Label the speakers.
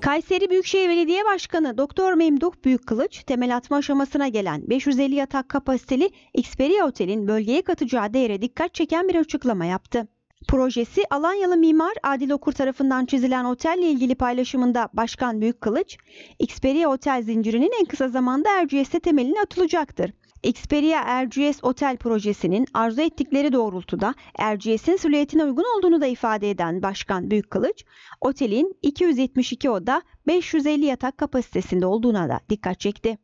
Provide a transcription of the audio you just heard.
Speaker 1: Kayseri Büyükşehir Belediye Başkanı Doktor Memduh Büyükkılıç, temel atma aşamasına gelen 550 yatak kapasiteli Xperia Otel'in bölgeye katacağı değere dikkat çeken bir açıklama yaptı projesi Alanyalı mimar Adil Okur tarafından çizilen otelle ilgili paylaşımında Başkan Büyükkılıç, Xperia Otel zincirinin en kısa zamanda Erciyes'te temelini atılacaktır. Xperia Erciyes Otel projesinin arzu ettikleri doğrultuda Erciyes'in silüetine uygun olduğunu da ifade eden Başkan Büyükkılıç, otelin 272 oda 550 yatak kapasitesinde olduğuna da dikkat çekti.